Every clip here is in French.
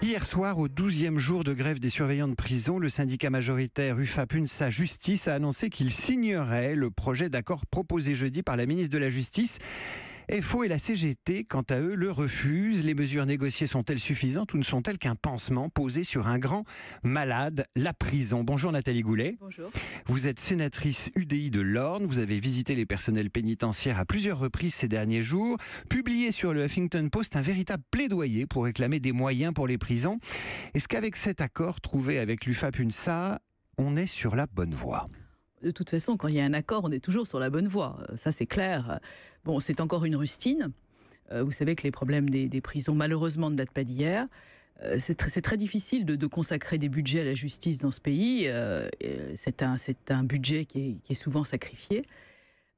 Hier soir, au 12e jour de grève des surveillants de prison, le syndicat majoritaire UFAPUNSA Justice a annoncé qu'il signerait le projet d'accord proposé jeudi par la ministre de la Justice. FO et la CGT, quant à eux, le refusent. Les mesures négociées sont-elles suffisantes ou ne sont-elles qu'un pansement posé sur un grand malade, la prison Bonjour Nathalie Goulet. Bonjour. Vous êtes sénatrice UDI de l'Orne. Vous avez visité les personnels pénitentiaires à plusieurs reprises ces derniers jours. Publié sur le Huffington Post un véritable plaidoyer pour réclamer des moyens pour les prisons. Est-ce qu'avec cet accord trouvé avec l'UFAP-UNSA, on est sur la bonne voie de toute façon, quand il y a un accord, on est toujours sur la bonne voie. Euh, ça, c'est clair. Bon, c'est encore une rustine. Euh, vous savez que les problèmes des, prisons, malheureusement, ne datent pas d'hier. Euh, c'est très, difficile de, consacrer des budgets à la justice dans ce pays. c'est un, budget qui est, souvent sacrifié.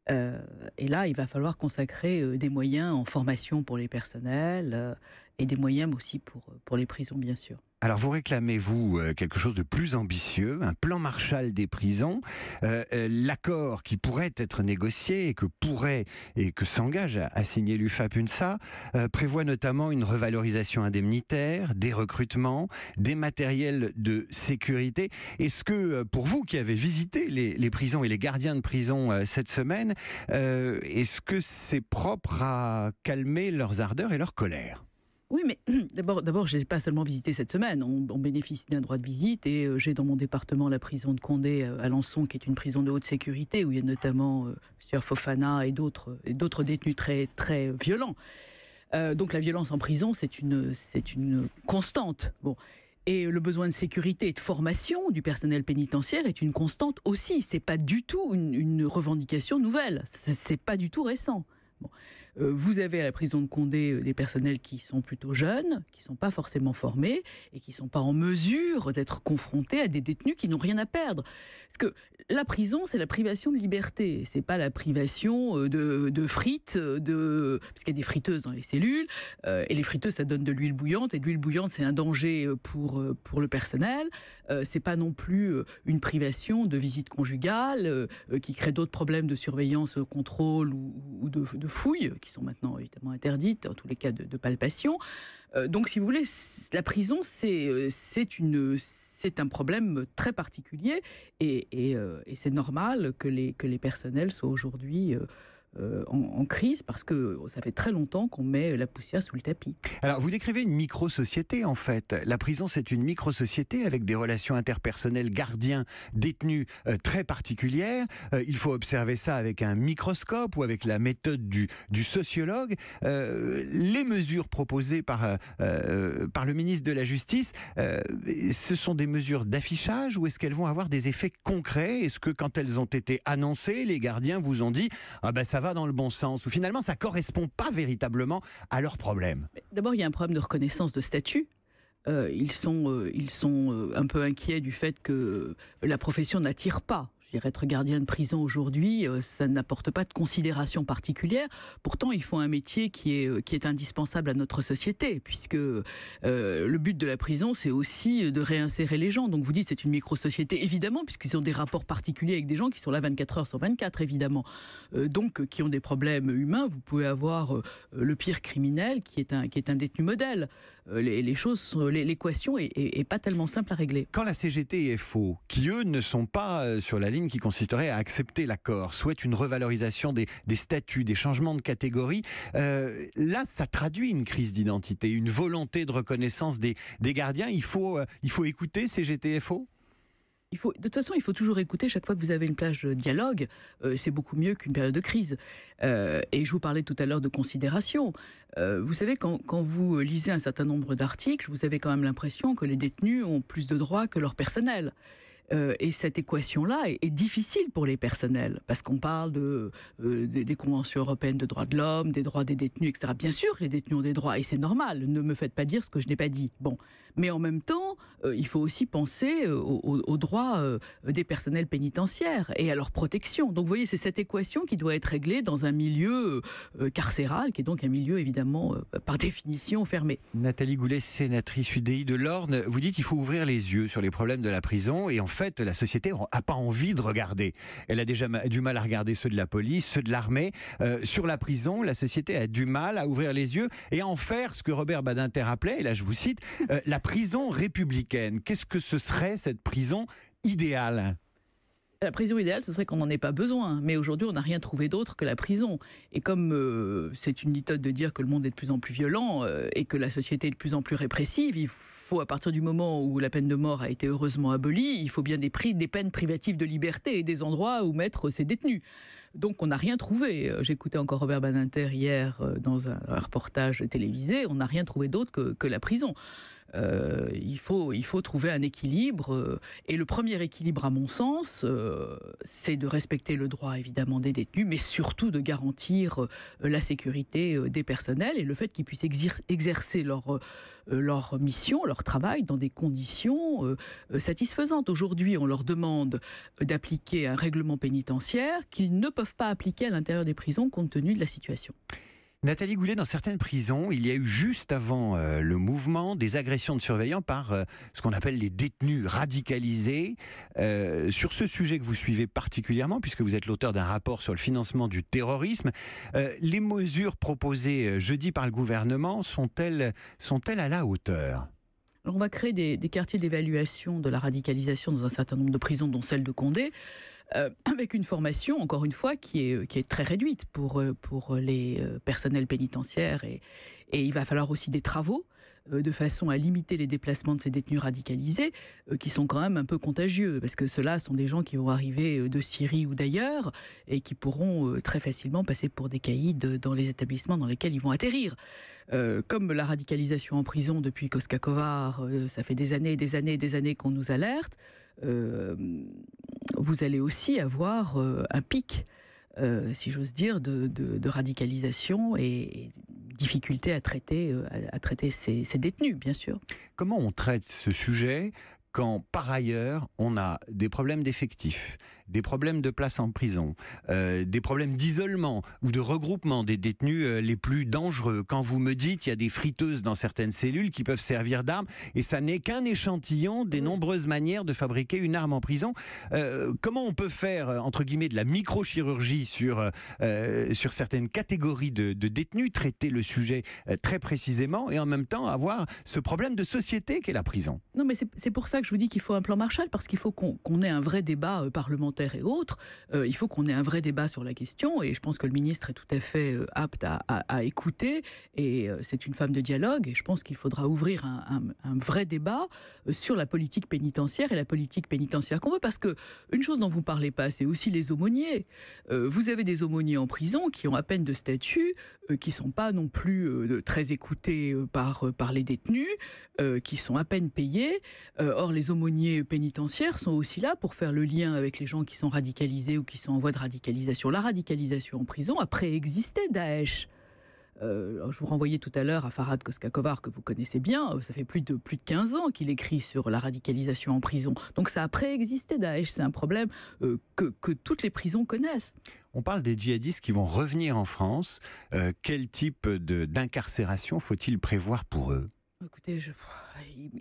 et là, il va falloir consacrer des moyens en formation pour les personnels et des moyens aussi pour les prisons, bien sûr. Alors vous réclamez, vous, euh, quelque chose de plus ambitieux, un plan Marshall des prisons. Euh, euh, l'accord qui pourrait être négocié et que pourrait et que s'engage à, signer lufap prévoit notamment une revalorisation indemnitaire, des recrutements, des matériels de sécurité. Est-ce que, pour vous qui avez visité les, prisons et les gardiens de prison cette semaine, est-ce que c'est propre à calmer leurs ardeurs et leur colère oui, mais d'abord, d'abord, je n'ai pas seulement visité cette semaine. On, bénéficie d'un droit de visite et euh, j'ai dans mon département la prison de Condé euh, à Alençon, qui est une prison de haute sécurité où il y a notamment euh, Sir Fofana et d'autres d'autres détenus très très violents. donc la violence en prison, c'est une c'est une constante. Bon. Et le besoin de sécurité et de formation du personnel pénitentiaire est une constante aussi. C'est pas du tout une, revendication nouvelle. C'est, n'est pas du tout récent. Euh, vous avez à la prison de Condé euh, des personnels qui sont plutôt jeunes, qui sont pas forcément formés et qui sont pas en mesure d'être confrontés à des détenus qui n'ont rien à perdre. Parce que la prison, c'est la privation de liberté, c'est pas la privation euh, de, frites, de parce qu'il y a des friteuses dans les cellules et les friteuses ça donne de l'huile bouillante et de l'huile bouillante c'est un danger pour pour le personnel. Ce c'est pas non plus une privation de visite conjugale qui crée d'autres problèmes de surveillance, contrôle ou, de, de fouille qui sont maintenant évidemment interdites, en tous les cas de, palpation. Euh, donc, si vous voulez, la prison, euh, c'est une c'est un problème très particulier euh, et, c'est normal que les, que les personnels soient aujourd'hui euh, en, crise parce que ça fait très longtemps qu'on met la poussière sous le tapis. Alors vous décrivez une micro-société en fait. La prison c'est une micro-société avec des relations interpersonnelles gardiens détenus euh, très particulières. Euh, il faut observer ça avec un microscope ou avec la méthode du, du sociologue. les mesures proposées par, par le ministre de la Justice, ce sont des mesures d'affichage ou est-ce qu'elles vont avoir des effets concrets Est-ce que quand elles ont été annoncées, les gardiens vous ont dit ah ben ça va dans le bon sens ou finalement ça correspond pas véritablement à leurs problèmes D'abord, il y a un problème de reconnaissance de statut. Euh, ils sont, euh, ils sont euh, un peu inquiets du fait que la profession n'attire pas dirais, être gardien de prison aujourd'hui, euh, ça n'apporte pas de considération particulière. Pourtant, ils font un métier qui est, euh, qui est indispensable à notre société, puisque euh, le but de la prison, c'est aussi de réinsérer les gens. Donc vous dites, c'est une micro-société, évidemment, puisqu'ils ont des rapports particuliers avec des gens qui sont là 24 heures sur 24, évidemment. donc, qui ont des problèmes humains. Vous pouvez avoir le pire criminel qui est un, qui est un détenu modèle. Les, choses, l'équation est, pas tellement simple à régler. Quand la CGT et FO, qui eux ne sont pas sur la ligne, qui consisterait à accepter l'accord, souhaite une revalorisation des, statuts, des changements de catégorie. Euh, là, ça traduit une crise d'identité, une volonté de reconnaissance des, gardiens. Il faut, euh, il faut écouter ces GTFO il faut, de toute façon, il faut toujours écouter chaque fois que vous avez une plage de dialogue. Euh, c'est beaucoup mieux qu'une période de crise. et je vous parlais tout à l'heure de considération. vous savez, quand, quand, vous lisez un certain nombre d'articles, vous avez quand même l'impression que les détenus ont plus de droits que leur personnel. Euh, et cette équation-là est, difficile pour les personnels, parce qu'on parle de, euh, des, conventions européennes de droits de l'homme, des droits des détenus, etc. Bien sûr les détenus ont des droits, et c'est normal, ne me faites pas dire ce que je n'ai pas dit. Bon, mais en même temps, euh, il faut aussi penser aux, droits des personnels pénitentiaires et à leur protection. Donc vous voyez, c'est cette équation qui doit être réglée dans un milieu carcéral, qui est donc un milieu évidemment par définition fermé. Nathalie Goulet, sénatrice UDI de l'Orne, vous dites qu'il faut ouvrir les yeux sur les problèmes de la prison et en fait, fait, la société n'a pas envie de regarder. Elle a déjà du mal à regarder ceux de la police, ceux de l'armée. Euh, sur la prison, la société a du mal à ouvrir les yeux et à en faire ce que Robert Badinter appelait, et là je vous cite, euh, la prison républicaine. Qu'est-ce que ce serait cette prison idéale la prison idéale, ce serait qu'on n'en ait pas besoin. Mais aujourd'hui, on n'a rien trouvé d'autre que la prison. Et comme euh, c'est une méthode de dire que le monde est de plus en plus violent et que la société est de plus en plus répressive, faut, à partir du moment où la peine de mort a été heureusement abolie, il faut bien des prix, des peines privatives de liberté et des endroits où mettre ces détenus. Donc on n'a rien trouvé. Euh, j'écoutais encore Robert Baninter hier euh, dans un reportage télévisé. On n'a rien trouvé d'autre que la prison. Euh, il, faut, il faut trouver un équilibre. Euh, et le premier équilibre, à mon sens, euh, c'est de respecter le droit, évidemment, des détenus, mais surtout de garantir la sécurité des personnels et le fait qu'ils puissent exercer leur, leur mission, leur travail, dans des conditions satisfaisantes. Aujourd'hui, on leur demande d'appliquer un règlement pénitentiaire qu'ils ne peuvent pas appliquer à l'intérieur des prisons compte tenu de la situation. Nathalie Goulet, dans certaines prisons, il y a eu juste avant euh, le mouvement des agressions de surveillants par euh, ce qu'on appelle les détenus radicalisés. Euh, sur ce sujet que vous suivez particulièrement, puisque vous êtes l'auteur d'un rapport sur le financement du terrorisme, les mesures proposées jeudi par le gouvernement sont-elles à la hauteur on va créer des quartiers d'évaluation de la radicalisation dans un certain nombre de prisons, dont celle de Condé. Euh, avec une formation, encore une fois, qui est, qui est très réduite pour, euh, pour euh, les personnels pénitentiaires. Et, et il va falloir aussi des travaux de façon à limiter les déplacements de ces détenus radicalisés, qui sont quand même un peu contagieux, parce que ceux-là sont des gens qui vont arriver de Syrie ou d'ailleurs, et qui pourront très facilement passer pour des caïds dans les établissements dans lesquels ils vont atterrir. comme la radicalisation en prison depuis Koskakovar, ça fait des années et des années et des années qu'on nous alerte vous allez aussi avoir euh, un pic euh, si j'ose dire, de, radicalisation et, difficulté à traiter, euh, traiter ces, détenus, bien sûr. Comment on traite ce sujet quand par ailleurs on a des problèmes d'effectifs, des problèmes de place en prison, euh, des problèmes d'isolement ou de regroupement des détenus euh, les plus dangereux. Quand vous me dites qu'il y a des friteuses dans certaines cellules qui peuvent servir d'armes, et ça n'est qu'un échantillon des nombreuses manières de fabriquer une arme en prison, euh, comment on peut faire entre guillemets de la microchirurgie sur sur certaines catégories de, de, détenus, traiter le sujet très précisément et en même temps avoir ce problème de société qu'est la prison. Non, mais c'est pour ça que je vous dis qu'il faut un plan Marshall, parce qu'il faut qu'on ait un vrai débat euh, parlementaire et autres. Euh, il faut qu'on ait un vrai débat sur la question, et je pense que le ministre est tout à fait euh, apte à, écouter, et c'est une femme de dialogue, et je pense qu'il faudra ouvrir un, vrai débat sur la politique pénitentiaire et la politique pénitentiaire qu'on veut, parce que une chose dont vous parlez pas, c'est aussi les aumôniers. vous avez des aumôniers en prison qui ont à peine de statut, qui sont pas non plus très écoutés par, par les détenus, qui sont à peine payés. or, les aumôniers pénitentiaires sont aussi là pour faire le lien avec les gens qui sont radicalisés ou qui sont en voie de radicalisation. La radicalisation en prison a préexisté Daesh. Euh, je vous renvoyais tout à l'heure à Farhad Koskakovar, que vous connaissez bien. Ça fait plus de, plus de 15 ans qu'il écrit sur la radicalisation en prison. Donc ça a préexisté Daesh. C'est un problème euh, que, toutes les prisons connaissent. On parle des djihadistes qui vont revenir en France. Euh, quel type d'incarcération faut-il prévoir pour eux Écoutez, je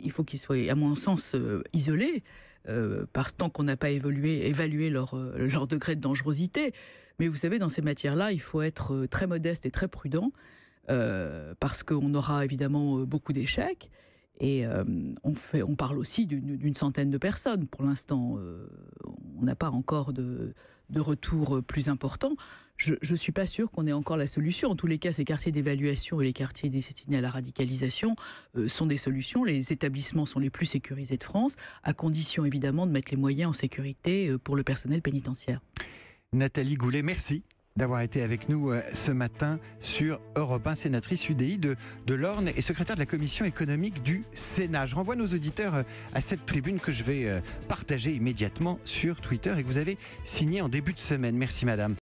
il faut qu'ils soient, à mon sens, euh, isolés, euh, tant qu'on n'a pas évolué, évalué leur, euh, leur degré de dangerosité. Mais vous savez, dans ces matières-là, il faut être très modeste et très prudent, parce qu'on aura évidemment beaucoup d'échecs. Et on, fait, on parle aussi d'une centaine de personnes. Pour l'instant, on n'a pas encore de, de retour plus important je ne suis pas sûr qu'on ait encore la solution. En tous les cas, ces quartiers d'évaluation et les quartiers destinés à la radicalisation euh, sont des solutions. Les établissements sont les plus sécurisés de France, à condition évidemment de mettre les moyens en sécurité euh, pour le personnel pénitentiaire. Nathalie Goulet, merci d'avoir été avec nous euh, ce matin sur Europe 1, sénatrice UDI de, de l'Orne et secrétaire de la commission économique du Sénat. Je renvoie nos auditeurs à cette tribune que je vais partager immédiatement sur Twitter et que vous avez signée en début de semaine. Merci madame.